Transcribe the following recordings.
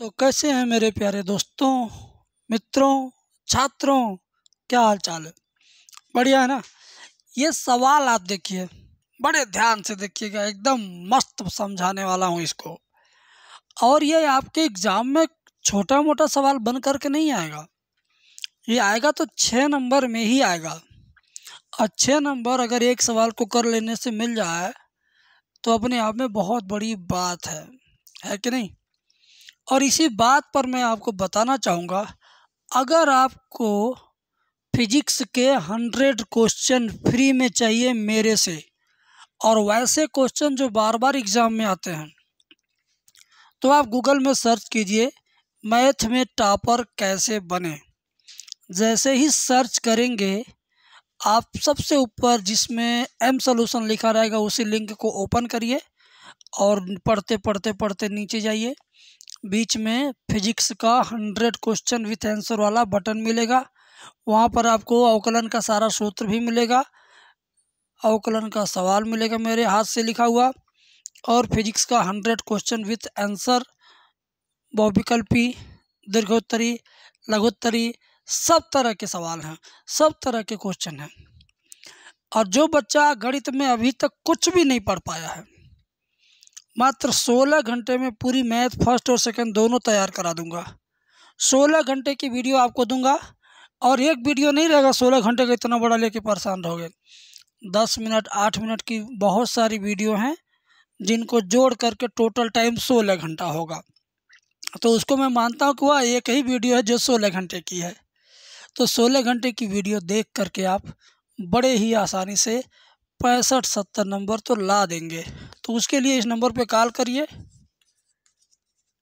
तो कैसे हैं मेरे प्यारे दोस्तों मित्रों छात्रों क्या हाल चाल है बढ़िया है ना ये सवाल आप देखिए बड़े ध्यान से देखिएगा एकदम मस्त समझाने वाला हूँ इसको और ये आपके एग्ज़ाम में छोटा मोटा सवाल बन कर के नहीं आएगा ये आएगा तो छः नंबर में ही आएगा और छः नंबर अगर एक सवाल को कर लेने से मिल जाए तो अपने आप में बहुत बड़ी बात है है कि नहीं और इसी बात पर मैं आपको बताना चाहूँगा अगर आपको फिजिक्स के हंड्रेड क्वेश्चन फ्री में चाहिए मेरे से और वैसे क्वेश्चन जो बार बार एग्ज़ाम में आते हैं तो आप गूगल में सर्च कीजिए मैथ में टॉपर कैसे बने जैसे ही सर्च करेंगे आप सबसे ऊपर जिसमें एम सोल्यूशन लिखा रहेगा उसी लिंक को ओपन करिए और पढ़ते पढ़ते पढ़ते नीचे जाइए बीच में फिजिक्स का हंड्रेड क्वेश्चन विथ आंसर वाला बटन मिलेगा वहाँ पर आपको अवकलन का सारा सूत्र भी मिलेगा अवकलन का सवाल मिलेगा मेरे हाथ से लिखा हुआ और फिजिक्स का हंड्रेड क्वेश्चन विथ आंसर बहुविकल्पी दीर्घोत्तरी लघुत्तरी सब तरह के सवाल हैं सब तरह के क्वेश्चन हैं और जो बच्चा गणित में अभी तक कुछ भी नहीं पढ़ पाया है मात्र 16 घंटे में पूरी मैथ फर्स्ट और सेकंड दोनों तैयार करा दूंगा 16 घंटे की वीडियो आपको दूंगा और एक वीडियो नहीं रहेगा 16 घंटे का इतना बड़ा लेके परेशान रहोगे 10 मिनट 8 मिनट की बहुत सारी वीडियो हैं जिनको जोड़ करके टोटल टाइम 16 घंटा होगा तो उसको मैं मानता हूँ कि वह एक ही वीडियो है जो सोलह घंटे की है तो सोलह घंटे की वीडियो देख करके आप बड़े ही आसानी से पैंसठ सत्तर नंबर तो ला देंगे तो उसके लिए इस नंबर पे कॉल करिए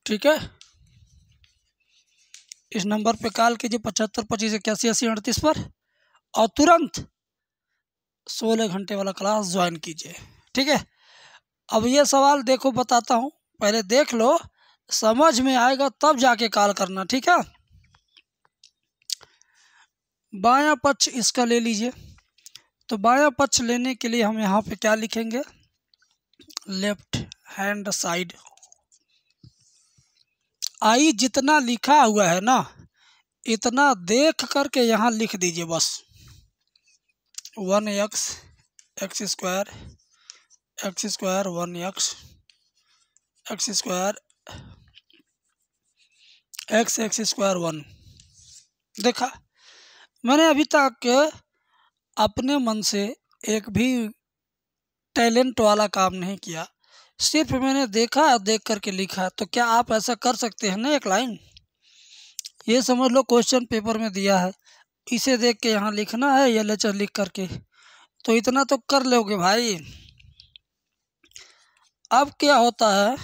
ठीक है इस नंबर पे कॉल कीजिए पचहत्तर पच्चीस इक्यासी अस्सी अड़तीस पर और तुरंत सोलह घंटे वाला क्लास ज्वाइन कीजिए ठीक है अब ये सवाल देखो बताता हूँ पहले देख लो समझ में आएगा तब जाके कॉल करना ठीक है बाया पक्ष इसका ले लीजिए तो बाया पक्ष लेने के लिए हम यहाँ पे क्या लिखेंगे लेफ्ट हैंड साइड आई जितना लिखा हुआ है ना इतना देख करके यहाँ लिख दीजिए बस one X X square X square one X X square X X square one देखा मैंने अभी तक अपने मन से एक भी टैलेंट वाला काम नहीं किया सिर्फ मैंने देखा देख करके लिखा तो क्या आप ऐसा कर सकते हैं ना एक लाइन ये समझ लो क्वेश्चन पेपर में दिया है इसे देख के यहाँ लिखना है या लेचर लिख करके तो इतना तो कर लोगे भाई अब क्या होता है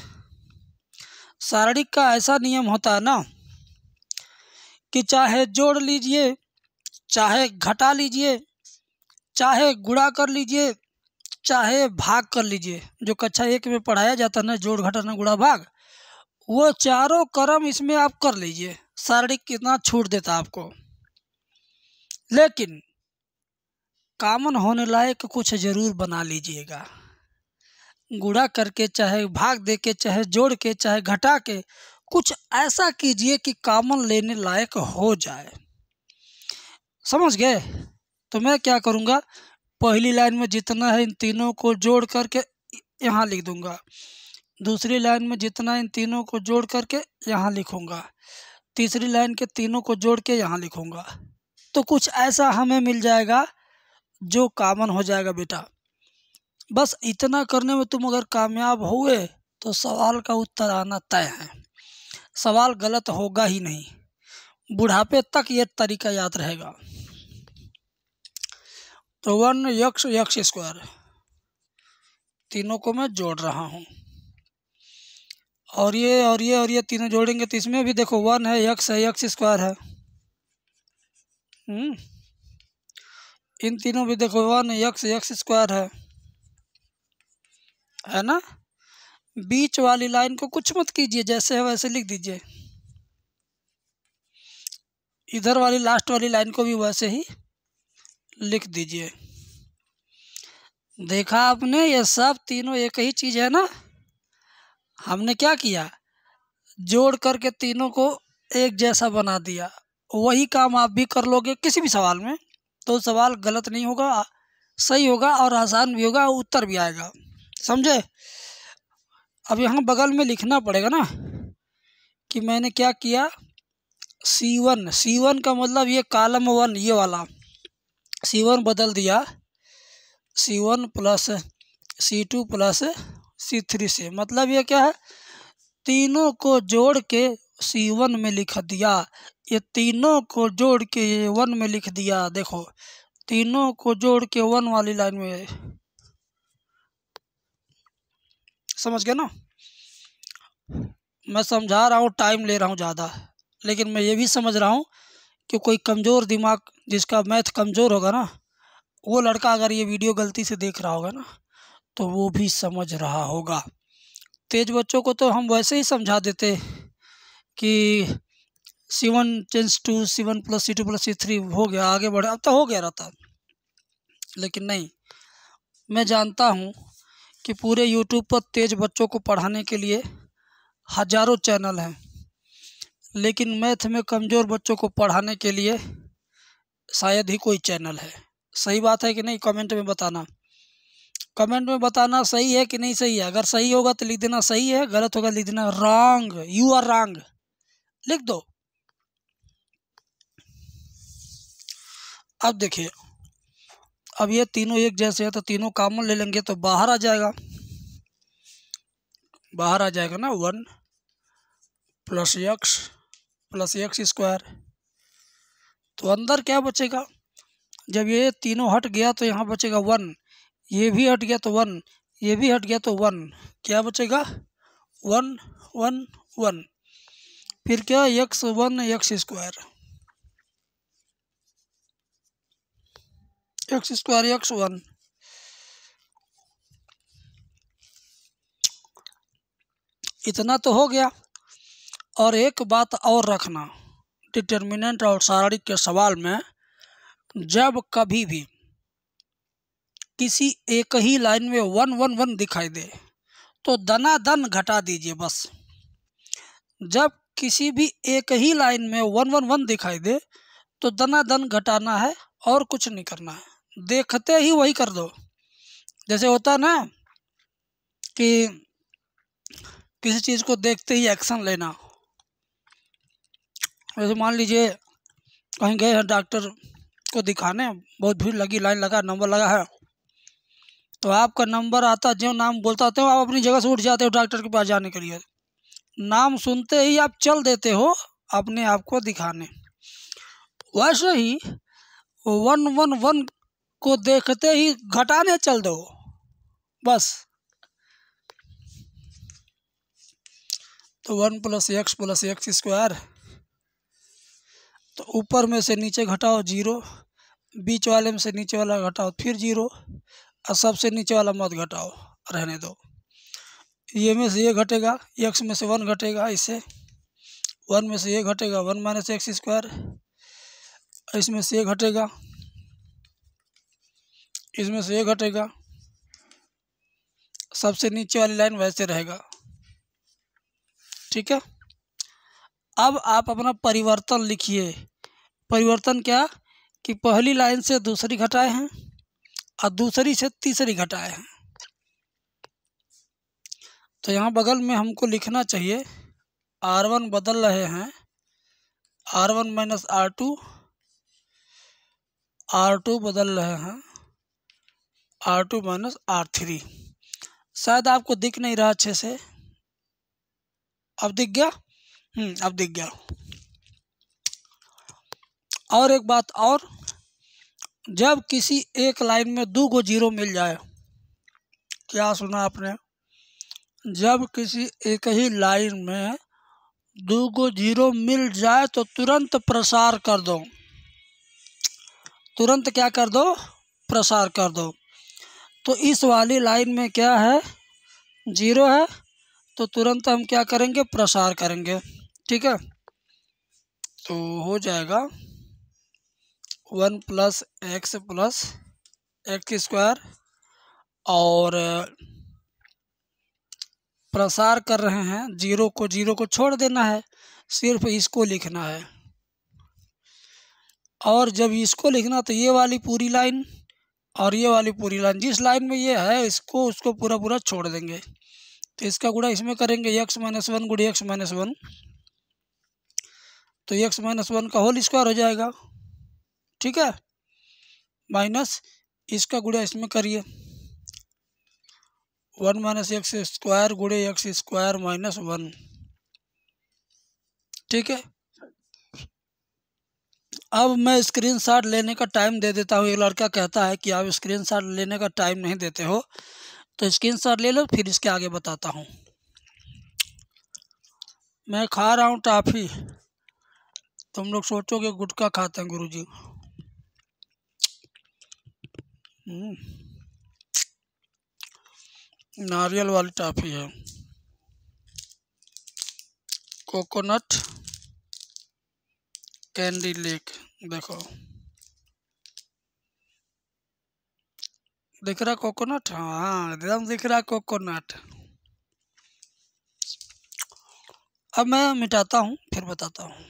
शारीरिक का ऐसा नियम होता है ना कि चाहे जोड़ लीजिए चाहे घटा लीजिए चाहे गुड़ा कर लीजिए चाहे भाग कर लीजिए जो कक्षा एक में पढ़ाया जाता है ना जोड़ घटाना गुड़ा भाग वो चारों कर्म इसमें आप कर लीजिए शारीरिक कितना छूट देता आपको लेकिन कामन होने लायक कुछ ज़रूर बना लीजिएगा गुड़ा करके चाहे भाग दे के चाहे जोड़ के चाहे घटा के कुछ ऐसा कीजिए कि कामन लेने लायक हो जाए समझ गए तो मैं क्या करूँगा पहली लाइन में जितना है इन तीनों को जोड़ करके यहाँ लिख दूँगा दूसरी लाइन में जितना इन तीनों को जोड़ करके यहाँ लिखूँगा तीसरी लाइन के तीनों को जोड़ के यहाँ लिखूँगा तो कुछ ऐसा हमें मिल जाएगा जो कामन हो जाएगा बेटा बस इतना करने में तुम अगर कामयाब हुए तो सवाल का उत्तर आना तय है सवाल गलत होगा ही नहीं बुढ़ापे तक ये तरीका याद रहेगा तो वन यक्ष यक्ष स्क्वायर तीनों को मैं जोड़ रहा हूँ और ये और ये और ये तीनों जोड़ेंगे तो इसमें भी देखो वन है यक्ष है यक्ष स्क्वायर है हम्म। इन तीनों भी देखो वन यक्स यक्ष स्क्वायर है है ना बीच वाली लाइन को कुछ मत कीजिए जैसे है वैसे लिख दीजिए इधर वाली लास्ट वाली लाइन को भी वैसे ही लिख दीजिए देखा आपने ये सब तीनों एक ही चीज़ है ना हमने क्या किया जोड़ करके तीनों को एक जैसा बना दिया वही काम आप भी कर लोगे किसी भी सवाल में तो सवाल गलत नहीं होगा सही होगा और आसान भी होगा उत्तर भी आएगा समझे अब यहाँ बगल में लिखना पड़ेगा ना कि मैंने क्या किया सी वन सी वन का मतलब ये कालम वन ये वाला सी वन बदल दिया C one plus C two plus C three से मतलब ये क्या है तीनों को जोड़ के सी वन में लिख दिया ये तीनों को जोड़ के ये वन में लिख दिया देखो तीनों को जोड़ के वन वाली लाइन में समझ गए ना मैं समझा रहा हूँ टाइम ले रहा हूँ ज़्यादा लेकिन मैं ये भी समझ रहा हूँ कि कोई कमज़ोर दिमाग जिसका मैथ कमज़ोर होगा ना वो लड़का अगर ये वीडियो गलती से देख रहा होगा ना तो वो भी समझ रहा होगा तेज बच्चों को तो हम वैसे ही समझा देते कि C one change to C one plus C two plus C three हो गया आगे बढ़े अब तो हो गया रहता लेकिन नहीं मैं जानता हूँ कि पूरे यूट्यूब पर तेज बच्चों को पढ़ाने के लिए हज़ारों चैनल हैं लेकिन मैथ में कमज़ोर बच्चों को पढ़ाने के लिए शायद ही कोई चैनल है सही बात है कि नहीं कमेंट में बताना कमेंट में बताना सही है कि नहीं सही है अगर सही होगा तो लिख देना सही है गलत होगा लिख देना रॉन्ग यू आर रॉन्ग लिख दो अब देखिए अब ये तीनों एक जैसे है तो तीनों कामन ले लेंगे तो बाहर आ जाएगा बाहर आ जाएगा ना one plus X plus x square तो अंदर क्या बचेगा जब ये तीनों हट गया तो यहाँ बचेगा वन ये भी हट गया तो वन ये भी हट गया तो वन क्या बचेगा वन वन वन फिर क्या X one X square X square X one इतना तो हो गया और एक बात और रखना डिटर्मिनेंट और सारणी के सवाल में जब कभी भी किसी एक ही लाइन में वन वन वन दिखाई दे तो दना दन घटा दीजिए बस जब किसी भी एक ही लाइन में वन वन वन दिखाई दे तो दना दन घटाना है और कुछ नहीं करना है देखते ही वही कर दो जैसे होता ना कि किसी चीज़ को देखते ही एक्शन लेना वैसे मान लीजिए कहीं गए हैं डॉक्टर को दिखाने बहुत भीड़ लगी लाइन लगा नंबर लगा है तो आपका नंबर आता जो नाम बोलता हो आप अपनी जगह से उठ जाते हो डॉक्टर के पास जाने के लिए नाम सुनते ही आप चल देते हो अपने आप को दिखाने वैसे ही वन वन वन को देखते ही घटाने चल दो बस तो one plus X plus x square तो ऊपर में से नीचे घटाओ जीरो बीच वाले में से नीचे वाला घटाओ फिर जीरो और सबसे नीचे वाला मत घटाओ रहने दो ये में से ये घटेगा एक्स में से वन घटेगा इससे वन में से ये घटेगा वन माइनस एक्स स्क्वायर इसमें से ये घटेगा इसमें से ये घटेगा सबसे नीचे वाली लाइन वैसे रहेगा ठीक है अब आप अपना परिवर्तन लिखिए परिवर्तन क्या कि पहली लाइन से दूसरी घटाए हैं और दूसरी से तीसरी घटाए हैं तो यहाँ बगल में हमको लिखना चाहिए आर वन बदल रहे हैं R one minus R two R two बदल रहे हैं R two minus R three शायद आपको दिख नहीं रहा अच्छे से अब दिख गया हम्म अब दिख गया और एक बात और जब किसी एक लाइन में दो गो जीरो मिल जाए क्या सुना आपने जब किसी एक ही लाइन में दो गो जीरो मिल जाए तो तुरंत प्रसार कर दो तुरंत क्या कर दो प्रसार कर दो तो इस वाली लाइन में क्या है जीरो है तो तुरंत हम क्या करेंगे प्रसार करेंगे ठीक है तो हो जाएगा one plus X plus x square और प्रसार कर रहे हैं जीरो को जीरो को छोड़ देना है सिर्फ इसको लिखना है और जब इसको लिखना तो ये वाली पूरी लाइन और ये वाली पूरी लाइन जिस लाइन में ये है इसको उसको पूरा पूरा छोड़ देंगे तो इसका गुड़ा इसमें करेंगे एक्स माइनस वन गुड़ी एक्स माइनस वन तो एक्स माइनस वन का होल स्क्वायर हो जाएगा ठीक है माइनस इसका गुड़ा इसमें करिए वन माइनस एक्स स्क्वायर गुड़े एक्स स्क्वायर माइनस वन ठीक है अब मैं स्क्रीनशॉट लेने का टाइम दे देता हूँ ये लड़का कहता है कि आप स्क्रीनशॉट लेने का टाइम नहीं देते हो तो स्क्रीनशॉट ले लो फिर इसके आगे बताता हूँ मैं खा रहा हूँ टॉफ़ी तुम लोग सोचोगे गुटखा खाते हैं गुरुजी हम्म। नारियल वाली टॉफी है कोकोनट कैंडी लेक देखो दिख रहा कोकोनट हाँ एकदम दिख रहा कोकोनट अब मैं मिटाता हूँ फिर बताता हूँ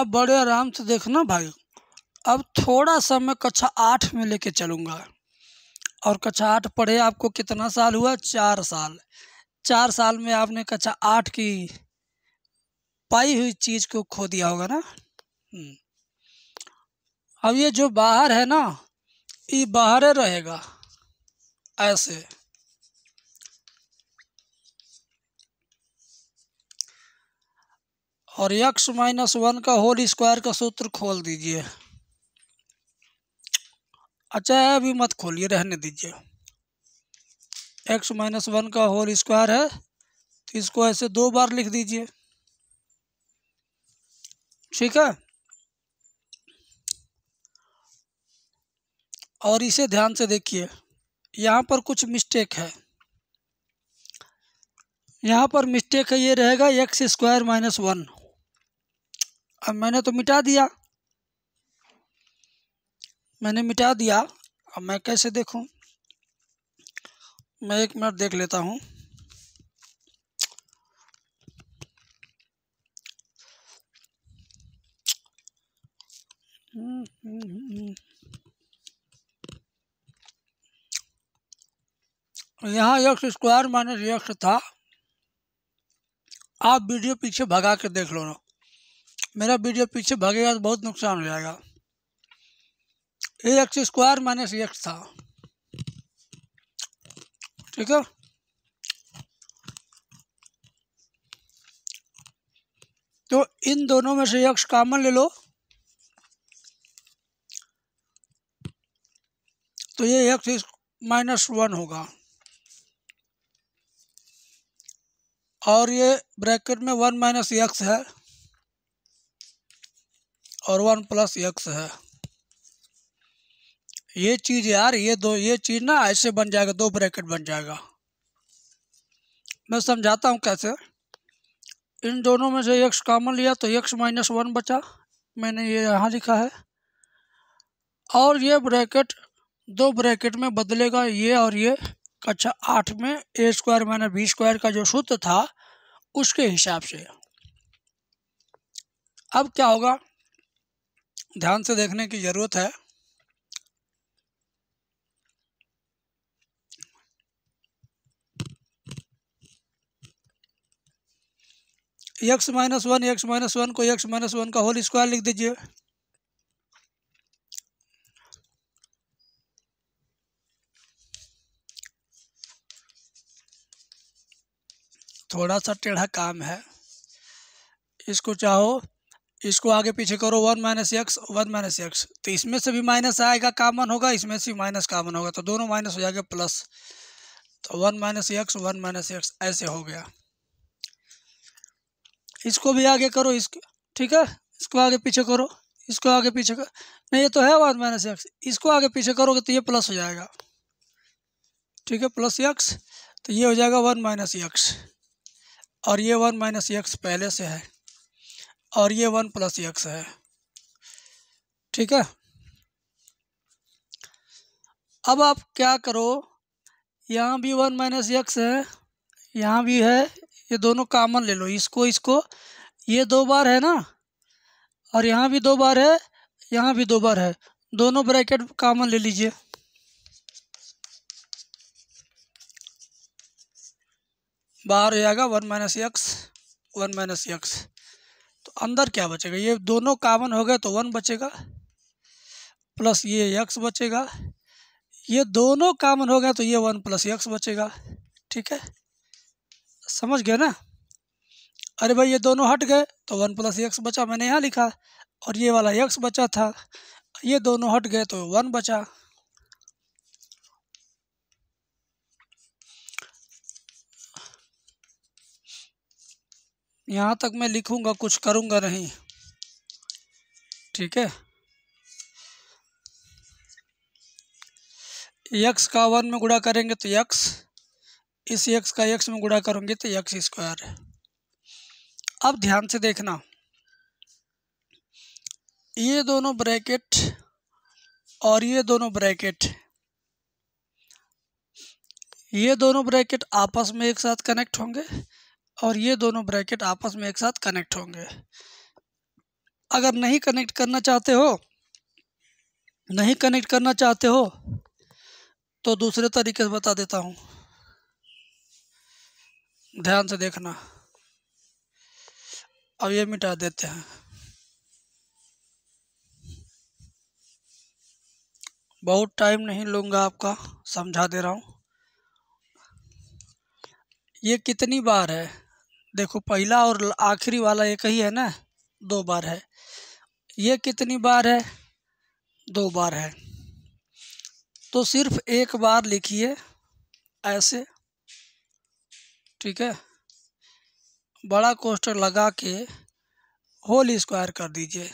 आप बड़े आराम से देखना भाई अब थोड़ा सा मैं कक्षा आठ में लेके चलूँगा और कक्षा आठ पढ़े आपको कितना साल हुआ चार साल चार साल में आपने कक्षा आठ की पाई हुई चीज़ को खो दिया होगा ना हम्म। अब ये जो बाहर है ना ये बाहर रहेगा ऐसे और यक्स माइनस वन का होल स्क्वायर का सूत्र खोल दीजिए अच्छा है अभी मत खोलिए रहने दीजिए एक्स माइनस वन का होल स्क्वायर है तो इसको ऐसे दो बार लिख दीजिए ठीक है और इसे ध्यान से देखिए यहाँ पर कुछ मिस्टेक है यहाँ पर मिस्टेक है ये रहेगा एक्स स्क्वायर माइनस वन अब मैंने तो मिटा दिया मैंने मिटा दिया अब मैं कैसे देखूं मैं एक मिनट देख लेता हूं यहाँ यक्ष स्क्वायर माइनस यक्ष था आप वीडियो पीछे भगा के देख लो ना मेरा वीडियो पीछे भगेगा तो बहुत नुकसान हो जाएगा एक्स स्क्वायर माइनस एक्स था ठीक है तो इन दोनों में से एक्स कामन ले लो तो ये एक्स माइनस वन होगा और ये ब्रैकेट में वन माइनस एक्स है और वन प्लस एक्स है ये चीज़ यार ये दो ये चीज़ ना ऐसे बन जाएगा दो ब्रैकेट बन जाएगा मैं समझाता हूँ कैसे इन दोनों में से एक कॉमन लिया तो एक माइनस वन बचा मैंने ये यहाँ लिखा है और ये ब्रैकेट दो ब्रैकेट में बदलेगा ये और ये कक्षा अच्छा, आठ में A square minus B square का जो सूत्र था उसके हिसाब से अब क्या होगा ध्यान से देखने की ज़रूरत है X minus one X minus one को एक्स माइनस वन का होल स्क्वायर लिख दीजिए थोड़ा सा टेढ़ा काम है इसको चाहो इसको आगे पीछे करो one minus X one minus X तो इसमें से भी माइनस आएगा कामन होगा इसमें से माइनस कामन होगा तो दोनों माइनस हो जाएगा प्लस तो one minus X one minus X ऐसे हो गया इसको भी आगे करो इसके ठीक है इसको आगे पीछे करो इसको आगे पीछे कर नहीं ये तो है वन माइनस एक्स इसको आगे पीछे करोगे तो ये प्लस हो जाएगा ठीक है प्लस एक्स तो ये हो जाएगा वन माइनस एक्स और ये वन माइनस एक्स पहले से है और ये वन प्लस एक्स है ठीक है अब आप क्या करो यहाँ भी वन माइनस एक्स है यहाँ भी है ये दोनों कामन ले लो इसको इसको ये दो बार है ना और यहाँ भी दो बार है यहाँ भी दो बार है दोनों ब्रैकेट कामन ले लीजिए बाहर हो जाएगा one minus X one minus X तो अंदर क्या बचेगा ये दोनों कामन हो गए तो वन बचेगा प्लस ये एक्स बचेगा ये दोनों कामन हो गए तो ये वन प्लस एक्स बचेगा ठीक है समझ गए ना अरे भाई ये दोनों हट गए तो वन प्लस एक्स बचा मैंने यहाँ लिखा और ये वाला एक्स बचा था ये दोनों हट गए तो वन बचा यहाँ तक मैं लिखूँगा कुछ करूँगा नहीं ठीक है यक्स का वन में गुड़ा करेंगे तो यक्स इस एक्स का यक्स में गुड़ा करूँगी तो एक्स स्क्वायर अब ध्यान से देखना ये दोनों ब्रैकेट और ये दोनों ब्रैकेट ये दोनों ब्रैकेट आपस में एक साथ कनेक्ट होंगे और ये दोनों ब्रैकेट आपस में एक साथ कनेक्ट होंगे अगर नहीं कनेक्ट करना चाहते हो नहीं कनेक्ट करना चाहते हो तो दूसरे तरीके से बता देता हूँ ध्यान से देखना अब ये मिटा देते हैं बहुत टाइम नहीं लूँगा आपका समझा दे रहा हूँ ये कितनी बार है देखो पहला और आखिरी वाला एक ही है ना दो बार है ये कितनी बार है दो बार है तो सिर्फ एक बार लिखिए ऐसे ठीक है बड़ा कोस्टर लगा के होल स्क्वायर कर दीजिए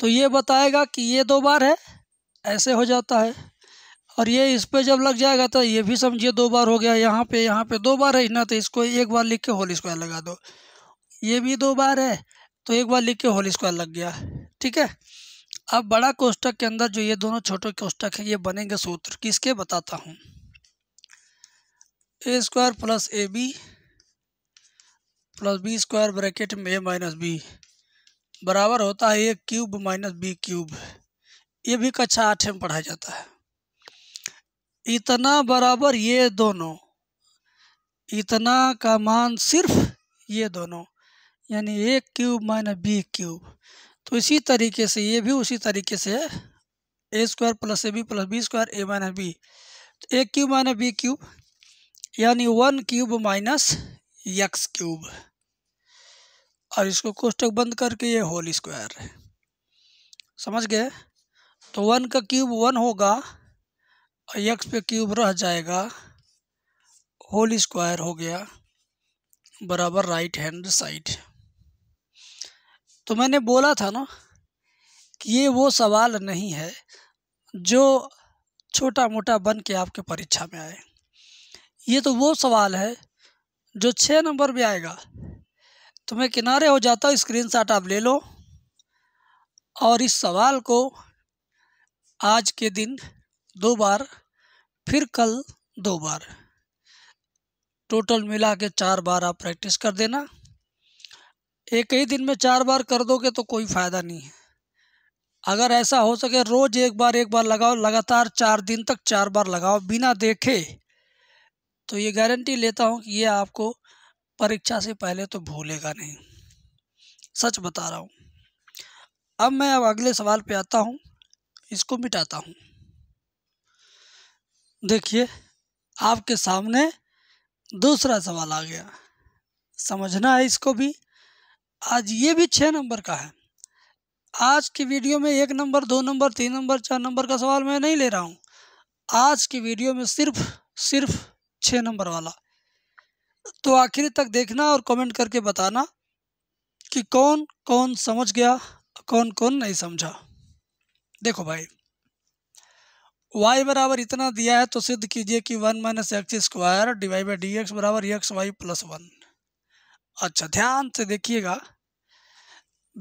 तो ये बताएगा कि ये दो बार है ऐसे हो जाता है और ये इस पर जब लग जाएगा तो ये भी समझिए दो बार हो गया यहाँ पे यहाँ पे दो बार है ना तो इसको एक बार लिख के होल स्क्वायर लगा दो ये भी दो बार है तो एक बार लिख के होल स्क्वायर लग गया ठीक है अब बड़ा कोष्टक के अंदर जो ये दोनों छोटे कोष्टक हैं ये बनेंगे सूत्र किसके बताता हूँ A square plus A B plus B square bracket में ए माइनस बी बराबर होता है A cube minus B cube ये भी कक्षा आठ में पढ़ाया जाता है इतना बराबर ये दोनों इतना का मान सिर्फ ये दोनों यानी A cube minus B cube तो इसी तरीके से ये भी उसी तरीके से है A square plus A B plus B square A minus B तो A cube minus B cube यानी one cube minus X cube और इसको कोष्टक बंद करके ये होल स्क्वायर समझ गए तो वन का क्यूब वन होगा और यक्स पे क्यूब रह जाएगा होल स्क्वायर हो गया बराबर राइट हैंड साइड तो मैंने बोला था ना कि ये वो सवाल नहीं है जो छोटा मोटा बन के आपके परीक्षा में आए ये तो वो सवाल है जो छः नंबर में आएगा तो मैं किनारे हो जाता हूँ स्क्रीन शॉट आप ले लो और इस सवाल को आज के दिन दो बार फिर कल दो बार टोटल मिला के चार बार आप प्रैक्टिस कर देना एक ही दिन में चार बार कर दोगे तो कोई फ़ायदा नहीं है अगर ऐसा हो सके रोज़ एक बार एक बार लगाओ लगातार चार दिन तक चार बार लगाओ बिना देखे तो ये गारंटी लेता हूँ कि ये आपको परीक्षा से पहले तो भूलेगा नहीं सच बता रहा हूँ अब मैं अब अगले सवाल पे आता हूँ इसको मिटाता हूँ देखिए आपके सामने दूसरा सवाल आ गया समझना है इसको भी आज ये भी छः नंबर का है आज की वीडियो में एक नंबर दो नंबर तीन नंबर चार नंबर का सवाल मैं नहीं ले रहा हूँ आज की वीडियो में सिर्फ सिर्फ छः नंबर वाला तो आखिरी तक देखना और कमेंट करके बताना कि कौन कौन समझ गया कौन कौन नहीं समझा देखो भाई y बराबर इतना दिया है तो सिद्ध कीजिए कि one minus X square divide by D X बराबर एक्स वाई प्लस वन अच्छा ध्यान से देखिएगा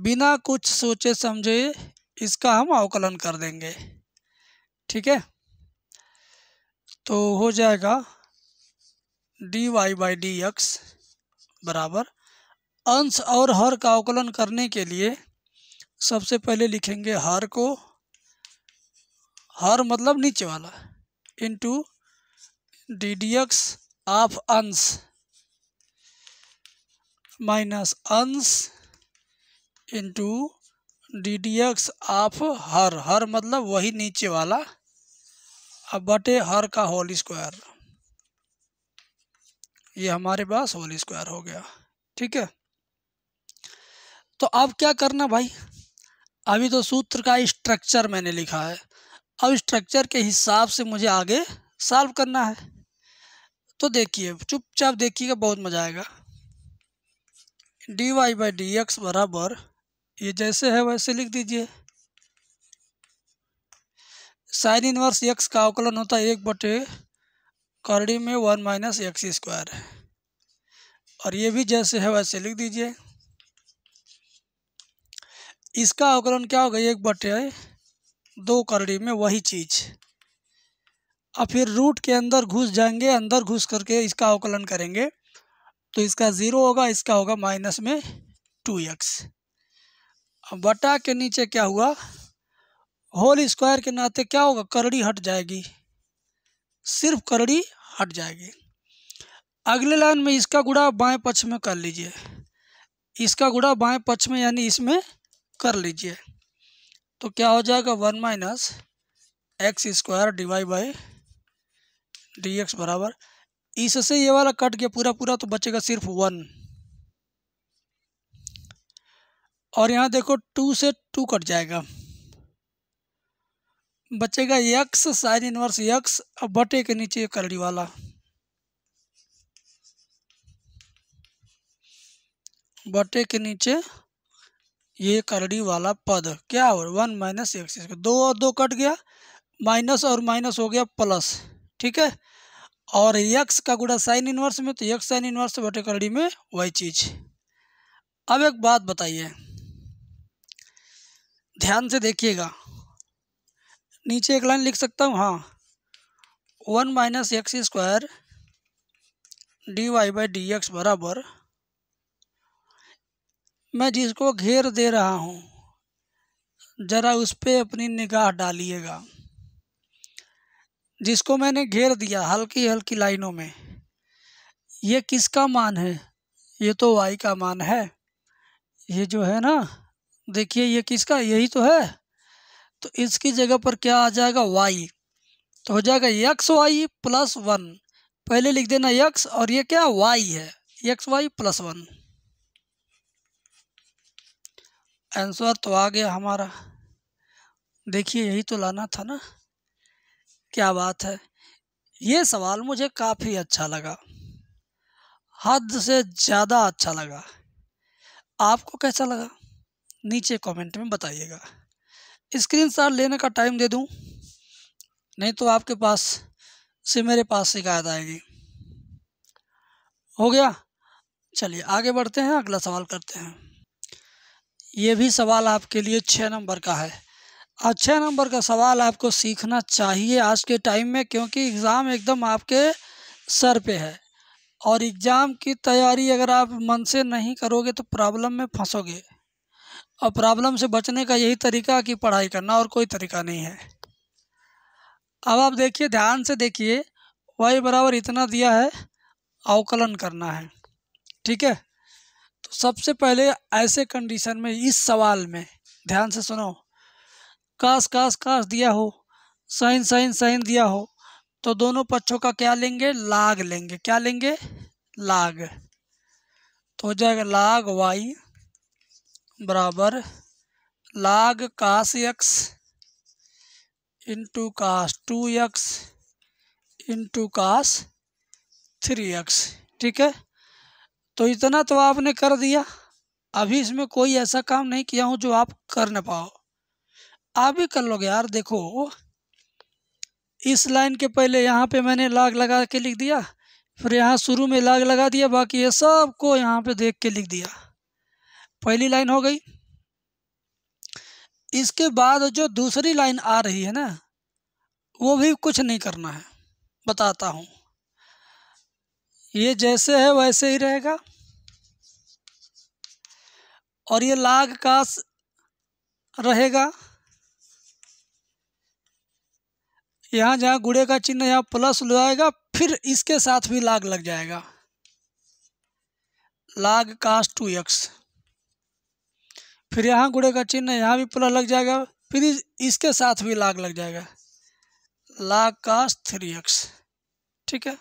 बिना कुछ सोचे समझे इसका हम अवकलन कर देंगे ठीक है तो हो जाएगा D Y by D X बराबर अंश और हर का अवकलन करने के लिए सबसे पहले लिखेंगे हर को हर मतलब नीचे वाला into D D X of अंश माइनस अंश into D D X of हर हर मतलब वही नीचे वाला अब बटे हर का होल स्क्वायर ये हमारे पास होल स्क्वायर हो गया ठीक है तो अब क्या करना भाई अभी तो सूत्र का स्ट्रक्चर मैंने लिखा है अब स्ट्रक्चर के हिसाब से मुझे आगे सॉल्व करना है तो देखिए चुपचाप देखिएगा बहुत मज़ा आएगा D Y by D X बराबर ये जैसे है वैसे लिख दीजिए साइन इनवर्स एक्स का अवकलन होता है एक बटे करड़ी में वन माइनस एक्स स्क्वायर है और ये भी जैसे है वैसे लिख दीजिए इसका अवकलन क्या होगा एक बटे दो करड़ी में वही चीज़ और फिर रूट के अंदर घुस जाएंगे अंदर घुस करके इसका अवकलन करेंगे तो इसका ज़ीरो होगा इसका होगा माइनस में टू एक्स बटा के नीचे क्या हुआ होल स्क्वायर के नाते क्या होगा करड़ी हट जाएगी सिर्फ करड़ी हट जाएगी अगले लाइन में इसका गुड़ा बाएं पक्ष में कर लीजिए इसका गुड़ा बाएं पक्ष में यानी इसमें कर लीजिए तो क्या हो जाएगा one minus X square divide by D X बराबर इससे ये वाला कट गया पूरा पूरा तो बचेगा सिर्फ वन और यहाँ देखो टू से टू कट जाएगा बचेगा यक्स साइन इनवर्स यक्स अब बटे के नीचे करड़ी वाला बटे के नीचे ये करड़ी वाला पद क्या और वन माइनस एक्स दो और दो कट गया माइनस और माइनस हो गया प्लस ठीक है और यक्स का गुड़ा साइन इनवर्स में तो यक्स साइन इनवर्स बटे करड़ी में वही चीज़ अब एक बात बताइए ध्यान से देखिएगा नीचे एक लाइन लिख सकता हूँ हाँ one minus X square D Y by D X बराबर मैं जिसको घेर दे रहा हूँ ज़रा उस पर अपनी निगाह डालिएगा जिसको मैंने घेर दिया हल्की हल्की लाइनों में ये किसका मान है ये तो वाई का मान है ये जो है ना देखिए ये किसका यही तो है तो इसकी जगह पर क्या आ जाएगा वाई तो हो जाएगा यक्स वाई प्लस वन पहले लिख देना यक्स और ये क्या वाई है X Y plus one answer तो आ गया हमारा देखिए यही तो लाना था ना क्या बात है ये सवाल मुझे काफ़ी अच्छा लगा हद से ज़्यादा अच्छा लगा आपको कैसा लगा नीचे कमेंट में बताइएगा स्क्रीन शॉट लेने का टाइम दे दूँ नहीं तो आपके पास से मेरे पास शिकायत आएगी हो गया चलिए आगे बढ़ते हैं अगला सवाल करते हैं ये भी सवाल आपके लिए छः नंबर का है और छः नंबर का सवाल आपको सीखना चाहिए आज के टाइम में क्योंकि एग्ज़ाम एकदम आपके सर पे है और एग्ज़ाम की तैयारी अगर आप मन से नहीं करोगे तो प्रॉब्लम में फंसोगे और प्रॉब्लम से बचने का यही तरीका कि पढ़ाई करना और कोई तरीका नहीं है अब आप देखिए ध्यान से देखिए वाई बराबर इतना दिया है अवकलन करना है ठीक है तो सबसे पहले ऐसे कंडीशन में इस सवाल में ध्यान से सुनो काश काश काश दिया हो साइन साइन साइन दिया हो तो दोनों पक्षों का क्या लेंगे लाग लेंगे क्या लेंगे लाग तो हो जाएगा लाग वाई बराबर log cos X into cos two X into cos three X ठीक है तो इतना तो आपने कर दिया अभी इसमें कोई ऐसा काम नहीं किया हूँ जो आप कर ना पाओ आप भी कर लोगे यार देखो इस लाइन के पहले यहाँ पे मैंने लाग लगा के लिख दिया फिर यहाँ शुरू में लाग लगा दिया बाकी ये सब को यहाँ पे देख के लिख दिया पहली लाइन हो गई इसके बाद जो दूसरी लाइन आ रही है ना वो भी कुछ नहीं करना है बताता हूँ ये जैसे है वैसे ही रहेगा और ये लाग काश रहेगा यहाँ जहाँ गुड़े का चिन्ह यहाँ प्लस लगाएगा फिर इसके साथ भी लाग लग जाएगा लाग कास्ट टू एक्स फिर यहाँ गुड़े का चिन्ह है यहाँ भी पुलह लग जाएगा फिर इसके साथ भी लाग लग जाएगा लाग का थ्री एक्स ठीक है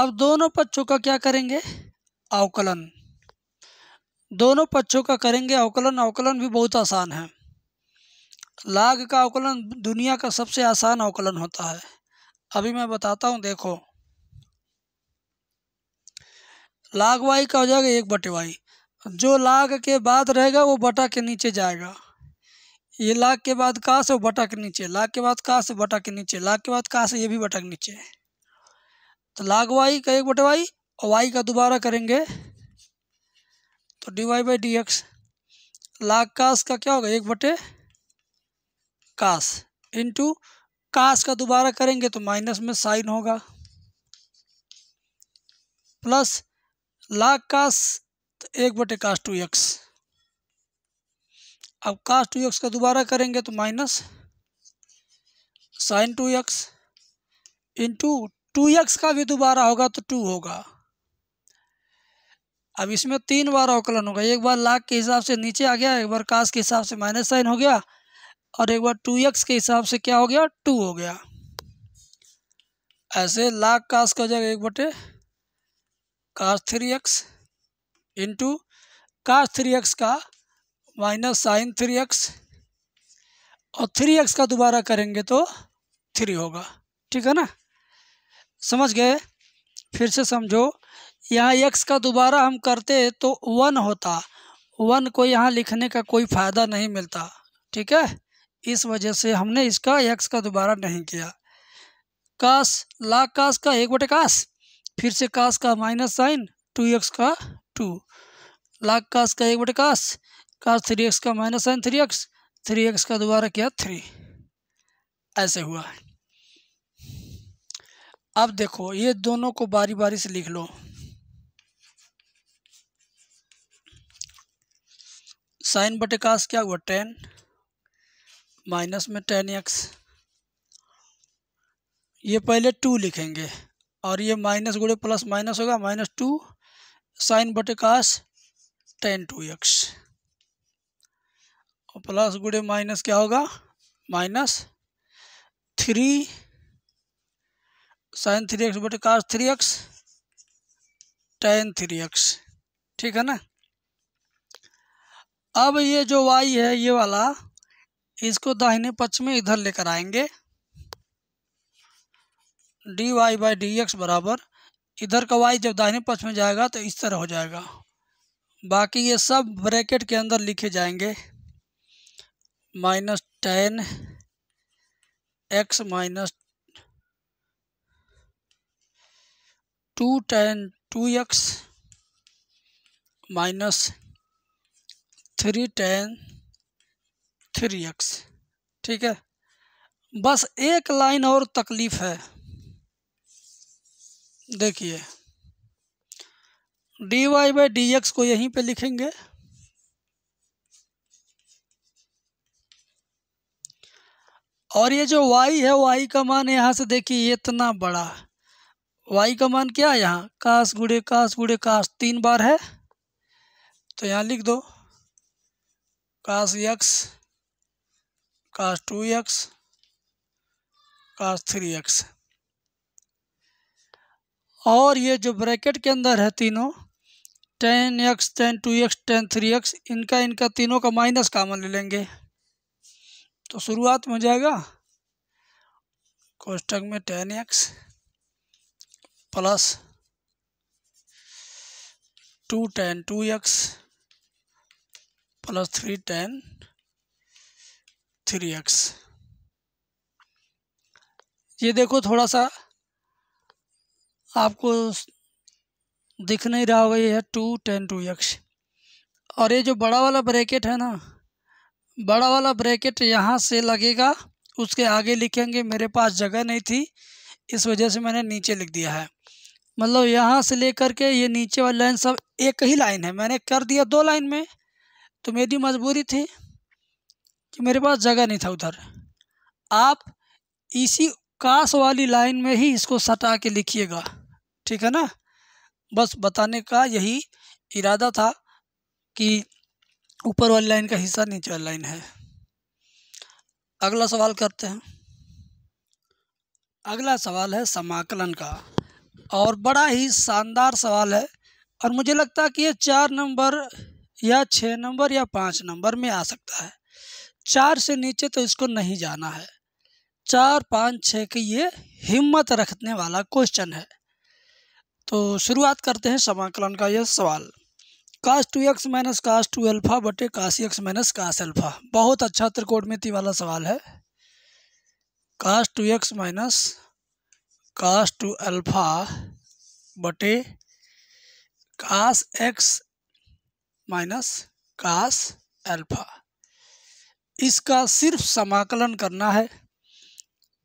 अब दोनों पक्षों का क्या करेंगे अवकलन दोनों पक्षों का करेंगे अवकलन अवकलन भी बहुत आसान है लाग का अवकलन दुनिया का सबसे आसान अवकलन होता है अभी मैं बताता हूँ देखो लाग वाई का हो जाएगा एक बटे वाई जो लाग के बाद रहेगा वो बटा के नीचे जाएगा ये लाग के बाद कहा से बटा के नीचे लाग के बाद कहा से बटा के नीचे लाग के बाद कहाँ से ये भी बटा के नीचे तो लाग वाई का एक बटे वाई और वाई का दोबारा करेंगे तो D Y by D X log cos का क्या होगा एक बटे कास इंटू कास का दोबारा करेंगे तो माइनस में साइन होगा प्लस लाख का तो एक बटे कास टू एक्स अब कास टू एक्स का दोबारा करेंगे तो minus sine two X into two X का भी दोबारा होगा तो टू होगा अब इसमें तीन बार अवकलन होगा एक बार लाख के हिसाब से नीचे आ गया एक बार कास के हिसाब से माइनस साइन हो गया और एक बार टू एक्स के हिसाब से क्या हो गया टू हो गया ऐसे लाख कास का जगह एक बटे cos three X into cos three X का माइनस साइन थ्री एक्स और थ्री एक्स का दोबारा करेंगे तो थ्री होगा ठीक है ना समझ गए फिर से समझो यहाँ एक्स का दोबारा हम करते तो वन होता वन को यहाँ लिखने का कोई फ़ायदा नहीं मिलता ठीक है इस वजह से हमने इसका एक्स का दोबारा नहीं किया काश लाख काश का एक बटे काश फिर से कास का माइनस साइन टू एक्स का टू लाख कास का एक बटे कास कास थ्री एक्स का minus sine three X three X का दोबारा क्या थ्री ऐसे हुआ है अब देखो ये दोनों को बारी बारी से लिख लो साइन बटे कास क्या हुआ टेन माइनस में टेन एक्स ये पहले टू लिखेंगे और ये माइनस गुड़े प्लस माइनस होगा माइनस टू साइन बटे काश टेन टू एक्स और प्लस गुड़े माइनस क्या होगा minus three sine three X बटे cos three X tan three X ठीक है ना अब ये जो वाई है ये वाला इसको दाहिने पक्ष में इधर लेकर आएंगे D Y by D X बराबर इधर का वाई जब दाहिने पक्ष में जाएगा तो इस तरह हो जाएगा बाकी ये सब ब्रैकेट के अंदर लिखे जाएंगे minus tan X minus two tan two X minus three tan three X ठीक है बस एक लाइन और तकलीफ़ है देखिए D Y by D X को यहीं पे लिखेंगे और ये जो y है y का मान यहाँ से देखिए इतना बड़ा y का मान क्या है यहाँ काश गुड़े काश गुड़े काश तीन बार है तो यहाँ लिख दो cos X cos two X cos three X और ये जो ब्रैकेट के अंदर है तीनों tan X tan two X tan three X इनका इनका तीनों का माइनस कामन ले लेंगे तो शुरुआत में जाएगा कोष्टक में tan X plus two tan two X plus three tan three X ये देखो थोड़ा सा आपको दिख नहीं रहा होगा ये है टू टेन टू एक्स और ये जो बड़ा वाला ब्रैकेट है ना बड़ा वाला ब्रैकेट यहाँ से लगेगा उसके आगे लिखेंगे मेरे पास जगह नहीं थी इस वजह से मैंने नीचे लिख दिया है मतलब यहाँ से लेकर के ये नीचे वाली लाइन सब एक ही लाइन है मैंने कर दिया दो लाइन में तो मेरी मजबूरी थी कि मेरे पास जगह नहीं था उधर आप इसी काश वाली लाइन में ही इसको सटा के लिखिएगा ठीक है ना बस बताने का यही इरादा था कि ऊपर वाली लाइन का हिस्सा नीचे वाली लाइन है अगला सवाल करते हैं अगला सवाल है समाकलन का और बड़ा ही शानदार सवाल है और मुझे लगता है कि ये चार नंबर या छः नंबर या पाँच नंबर में आ सकता है चार से नीचे तो इसको नहीं जाना है चार पाँच छः की ये हिम्मत रखने वाला क्वेश्चन है तो शुरुआत करते हैं समाकलन का यह सवाल cos two X minus cos two alpha बटे काश एक्स माइनस काश एल्फा बहुत अच्छा त्रिकोणमिति वाला सवाल है cos two X minus cos two alpha बटे काश एक्स माइनस काश एल्फा इसका सिर्फ समाकलन करना है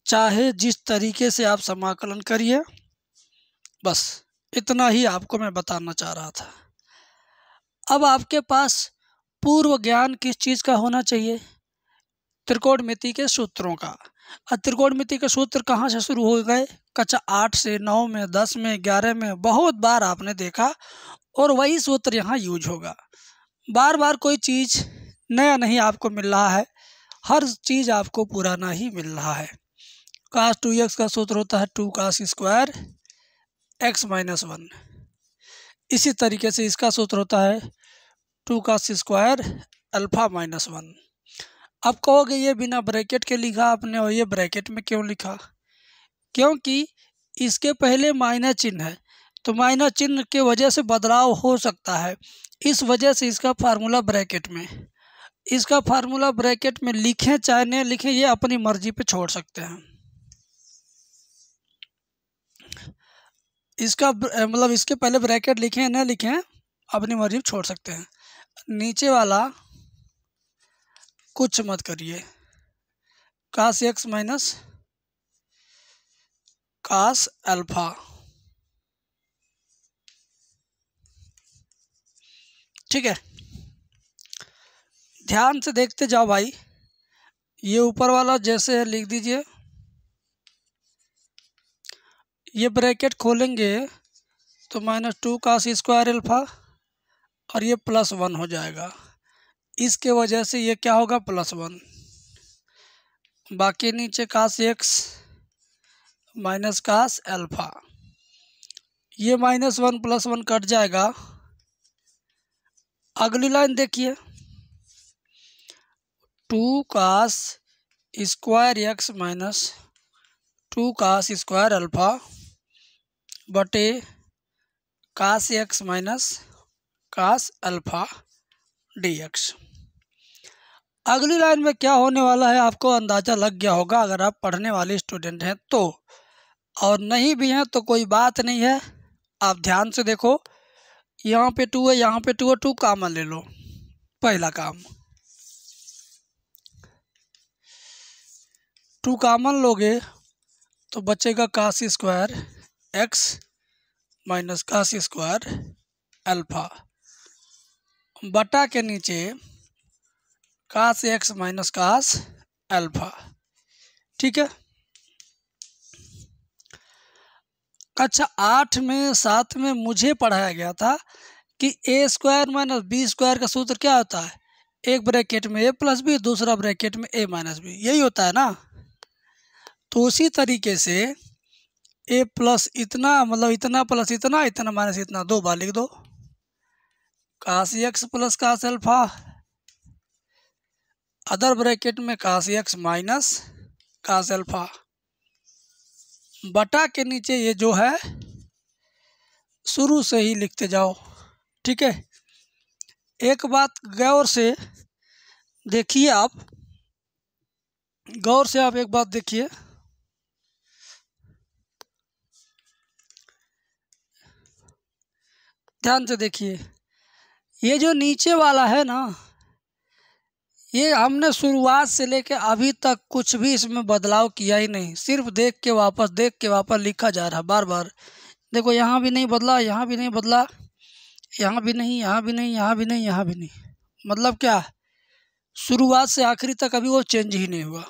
चाहे जिस तरीके से आप समाकलन करिए बस इतना ही आपको मैं बताना चाह रहा था अब आपके पास पूर्व ज्ञान किस चीज़ का होना चाहिए त्रिकोणमिति के सूत्रों का और त्रिकोणमिति के सूत्र कहाँ से शुरू हो गए कक्षा आठ से नौ में दस में ग्यारह में बहुत बार आपने देखा और वही सूत्र यहाँ यूज होगा बार बार कोई चीज़ नया नहीं आपको मिल रहा है हर चीज़ आपको पुराना ही मिल रहा है कास्ट टू एक्स का सूत्र होता है two cos square x minus one इसी तरीके से इसका सूत्र होता है टू का स्क्वायर अल्फ़ा माइनस वन अब कहोगे ये बिना ब्रैकेट के लिखा आपने और ये ब्रैकेट में क्यों लिखा क्योंकि इसके पहले माइनस चिन्ह है तो माइनस चिन्ह के वजह से बदलाव हो सकता है इस वजह से इसका फार्मूला ब्रैकेट में इसका फार्मूला ब्रैकेट में लिखें चाहे नहीं लिखें ये अपनी मर्जी पे छोड़ सकते हैं इसका मतलब इसके पहले ब्रैकेट लिखें ना लिखें अपनी मर्जी छोड़ सकते हैं नीचे वाला कुछ मत करिए काश एक्स माइनस काश अल्फा ठीक है ध्यान से देखते जाओ भाई ये ऊपर वाला जैसे है लिख दीजिए ये ब्रैकेट खोलेंगे तो माइनस टू का स्क्वायर अल्फ़ा और ये प्लस वन हो जाएगा इसके वजह से ये क्या होगा प्लस वन बाकी नीचे cos x minus cos alpha ये minus one plus one cut जाएगा अगली लाइन देखिए two cos square x minus two cos square alpha बटे cos x minus cos alpha d x अगली लाइन में क्या होने वाला है आपको अंदाज़ा लग गया होगा अगर आप पढ़ने वाले स्टूडेंट हैं तो और नहीं भी हैं तो कोई बात नहीं है आप ध्यान से देखो यहाँ पे टू है यहाँ पे टू है टू कामन ले लो पहला काम टू कामन लोगे तो बचेगा काश स्क्वायर एक्स माइनस का सी स्क्वायर अल्फा बटा के नीचे cos x minus cos alpha ठीक है कक्षा अच्छा, आठ में सात में मुझे पढ़ाया गया था कि a square minus B square का सूत्र क्या होता है एक ब्रैकेट में ए प्लस बी दूसरा ब्रैकेट में ए माइनस बी यही होता है ना तो उसी तरीके से ए प्लस इतना मतलब इतना प्लस इतना इतना माइनस इतना दो बार लिख दो cos x plus cos alpha other bracket में काश एक्स माइनस काश अल्फा बटा के नीचे ये जो है शुरू से ही लिखते जाओ ठीक है एक बात गौर से देखिए आप गौर से आप एक बात देखिए ध्यान से देखिए ये जो नीचे वाला है ना ये हमने शुरुआत से लेके अभी तक कुछ भी इसमें बदलाव किया ही नहीं सिर्फ देख के वापस देख के वापस लिखा जा रहा है बार बार देखो यहाँ भी नहीं बदला यहाँ भी नहीं बदला यहाँ भी नहीं यहाँ भी नहीं यहाँ भी नहीं यहाँ भी नहीं मतलब क्या शुरुआत से आखिरी तक अभी वो चेंज ही नहीं हुआ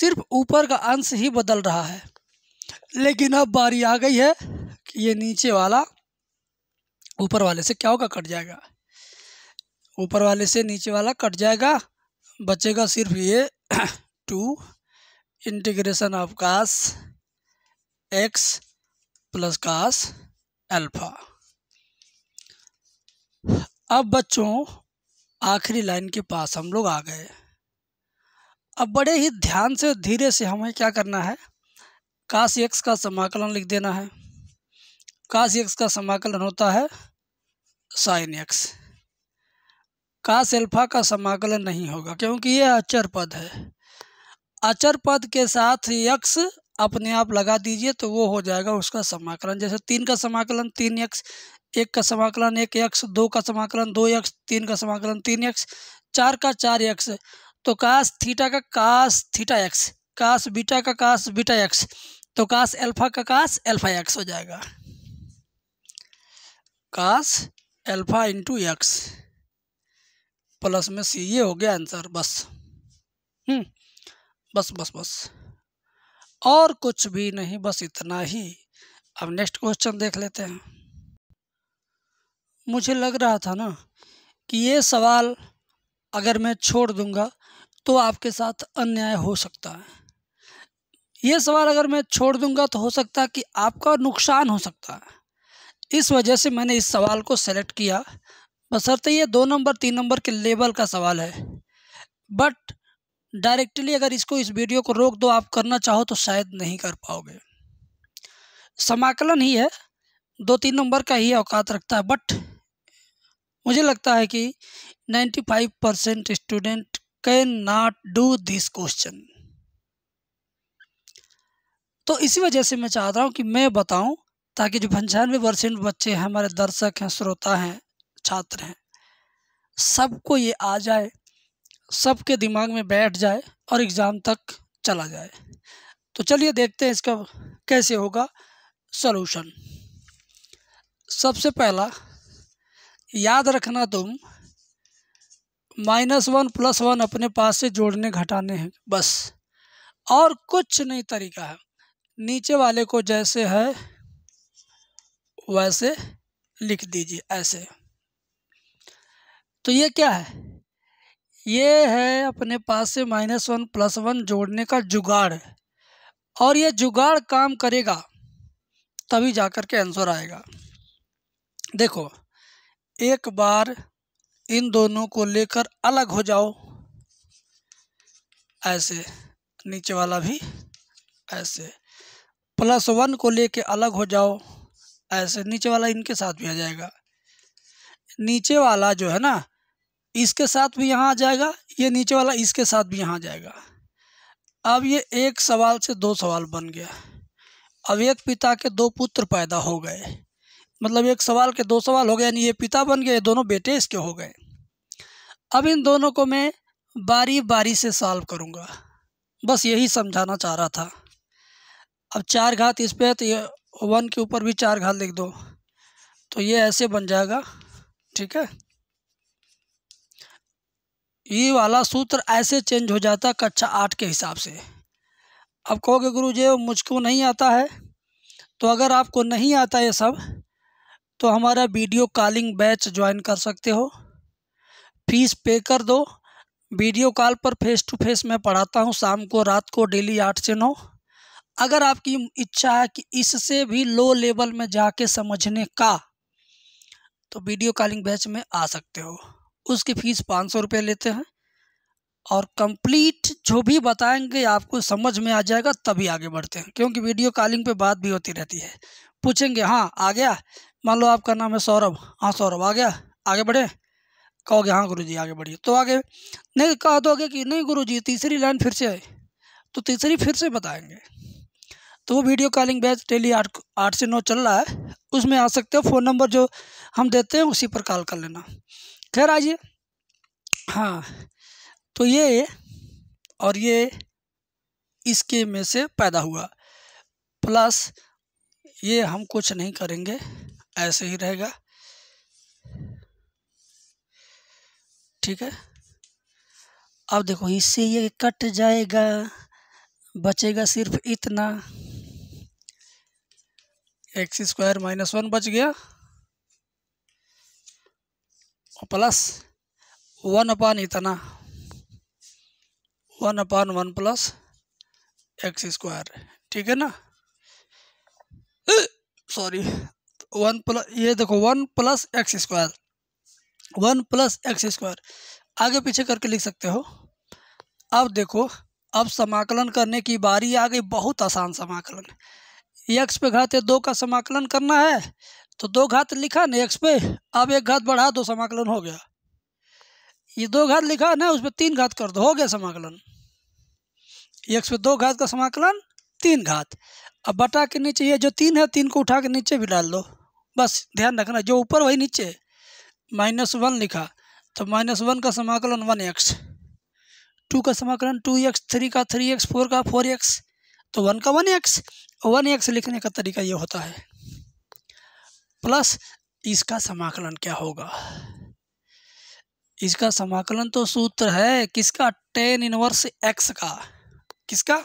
सिर्फ ऊपर का अंश ही बदल रहा है लेकिन अब बारी आ गई है कि ये नीचे वाला ऊपर वाले से क्या होगा कट जाएगा ऊपर वाले से नीचे वाला कट जाएगा बचेगा सिर्फ ये two integration of cos x plus cos alpha अब बच्चों आखिरी लाइन के पास हम लोग आ गए अब बड़े ही ध्यान से धीरे से हमें क्या करना है काश एक्स का समाकलन लिख देना है काश एक्स का समाकलन होता है साइन एक्स काश एल्फा का समाकलन नहीं होगा क्योंकि यह अचर पद है अचर पद के साथ यक्स अपने आप लगा दीजिए तो वो हो जाएगा उसका समाकलन जैसे तीन का समाकलन तीन यक्स एक का समाकलन एक यक्स दो का समाकलन दो यक्स तीन का समाकलन तीन यक्स चार का चार यक्स तो काश थीटा का काश थीटा एक्स काश बीटा का काश बीटा एक्स तो काश अल्फा का काश अल्फा एक्स हो जाएगा काश अल्फा इंटू एक्स प्लस में सी ये हो गया आंसर बस हम्म, बस बस बस और कुछ भी नहीं बस इतना ही अब नेक्स्ट क्वेश्चन देख लेते हैं मुझे लग रहा था ना कि ये सवाल अगर मैं छोड़ दूंगा तो आपके साथ अन्याय हो सकता है ये सवाल अगर मैं छोड़ दूंगा तो हो सकता है कि आपका नुकसान हो सकता है इस वजह से मैंने इस सवाल को सेलेक्ट किया बसरते ये दो नंबर तीन नंबर के लेवल का सवाल है बट डायरेक्टली अगर इसको इस वीडियो को रोक दो आप करना चाहो तो शायद नहीं कर पाओगे समाकलन ही है दो तीन नंबर का ही औकात रखता है बट मुझे लगता है कि 95 percent student can not do this question तो इसी वजह से मैं चाह रहा हूँ कि मैं बताऊँ ताकि जो पंचानवे परसेंट बच्चे हैं हमारे दर्शक हैं श्रोता हैं छात्र हैं सबको ये आ जाए सबके दिमाग में बैठ जाए और एग्ज़ाम तक चला जाए तो चलिए देखते हैं इसका कैसे होगा सोलूशन सबसे पहला याद रखना तुम माइनस वन प्लस वन अपने पास से जोड़ने घटाने हैं बस और कुछ नहीं तरीका है नीचे वाले को जैसे है वैसे लिख दीजिए ऐसे तो ये क्या है ये है अपने पास से माइनस वन प्लस वन जोड़ने का जुगाड़ और ये जुगाड़ काम करेगा तभी जा कर के आंसर आएगा देखो एक बार इन दोनों को लेकर अलग हो जाओ ऐसे नीचे वाला भी ऐसे प्लस वन को लेके अलग हो जाओ ऐसे नीचे वाला इनके साथ भी आ जाएगा नीचे वाला जो है ना इसके साथ भी यहाँ आ जाएगा ये नीचे वाला इसके साथ भी यहाँ आ जाएगा अब ये एक सवाल से दो सवाल बन गया अब एक पिता के दो पुत्र पैदा हो गए मतलब एक सवाल के दो सवाल हो गए यानी ये पिता बन गए दोनों बेटे इसके हो गए अब इन दोनों को मैं बारी बारी से सॉल्व करूँगा बस यही समझाना चाह रहा था अब चार घात इस पर तो ये वन के ऊपर भी चार घात लिख दो तो ये ऐसे बन जाएगा ठीक है ये वाला सूत्र ऐसे चेंज हो जाता कक्षा आठ के हिसाब से अब कहोगे गुरु जी मुझको नहीं आता है तो अगर आपको नहीं आता ये सब तो हमारा वीडियो कॉलिंग बैच ज्वाइन कर सकते हो फीस पे कर दो वीडियो कॉल पर फेस टू फेस मैं पढ़ाता हूँ शाम को रात को डेली आठ से नौ अगर आपकी इच्छा है कि इससे भी लो लेवल में जाके समझने का तो वीडियो कॉलिंग बैच में आ सकते हो उसकी फ़ीस पाँच सौ रुपये लेते हैं और कंप्लीट जो भी बताएंगे आपको समझ में आ जाएगा तभी आगे बढ़ते हैं क्योंकि वीडियो कॉलिंग पे बात भी होती रहती है पूछेंगे हाँ आ गया मान लो आपका नाम है सौरभ हाँ सौरभ आ गया आगे बढ़े कहोगे हाँ जी आगे बढ़िए तो आगे नहीं कह दोगे कि नहीं जी तीसरी लाइन फिर से आए तो तीसरी फिर से बताएंगे तो वो वीडियो कॉलिंग बैच डेली आठ आठ से नौ चल रहा है उसमें आ सकते हो फ़ोन नंबर जो हम देते हैं उसी पर कॉल कर लेना खैर आइए हाँ तो ये और ये इसके में से पैदा हुआ प्लस ये हम कुछ नहीं करेंगे ऐसे ही रहेगा ठीक है अब देखो इससे ये कट जाएगा बचेगा सिर्फ इतना एक्स स्क्वायर माइनस वन बच गया प्लस वन अपान इतना one upon one plus x square ठीक है ना सॉरी वन प्लस ये देखो one plus x square one plus x square आगे पीछे करके लिख सकते हो अब देखो अब समाकलन करने की बारी आ गई बहुत आसान समाकलन यक्ष पे घात दो का समाकलन करना है तो दो घात लिखा ना यक्ष पे अब एक घात बढ़ा दो समाकलन हो गया ये दो घात लिखा ना उस पर तीन घात कर दो हो गया समाकलन यक्ष पे दो घात का समाकलन तीन घात अब बटा के नीचे ये जो तीन है तीन को उठा के नीचे भी डाल दो बस ध्यान रखना जो ऊपर वही नीचे माइनस वन लिखा तो माइनस वन का समाकलन वन एक्स टू का समाकलन टू एक्स थ्री का थ्री एक्स फोर का फोर एक्स तो वन का वन एक्स वन एक्स लिखने का तरीका ये होता है प्लस इसका समाकलन क्या होगा इसका समाकलन तो सूत्र है किसका टेन इनवर्स एक्स का किसका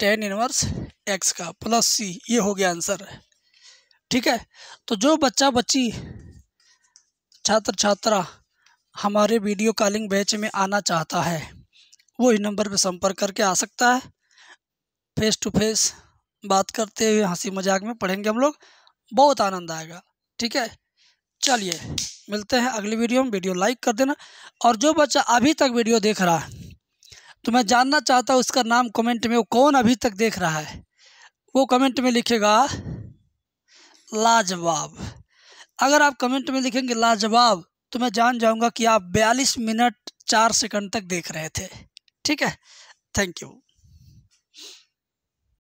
टेन इनवर्स एक्स का प्लस सी ये हो गया आंसर ठीक है तो जो बच्चा बच्ची छात्र छात्रा हमारे वीडियो कॉलिंग बैच में आना चाहता है वो इस नंबर पर संपर्क करके आ सकता है फेस टू फेस बात करते हुए हंसी मजाक में पढ़ेंगे हम लोग बहुत आनंद आएगा ठीक है चलिए मिलते हैं अगली वीडियो में वीडियो लाइक कर देना और जो बच्चा अभी तक वीडियो देख रहा है तो मैं जानना चाहता हूँ उसका नाम कमेंट में वो कौन अभी तक देख रहा है वो कमेंट में लिखेगा लाजवाब अगर आप कमेंट में लिखेंगे लाजवाब तो मैं जान जाऊँगा कि आप बयालीस मिनट चार सेकंड तक देख रहे थे ठीक है थैंक यू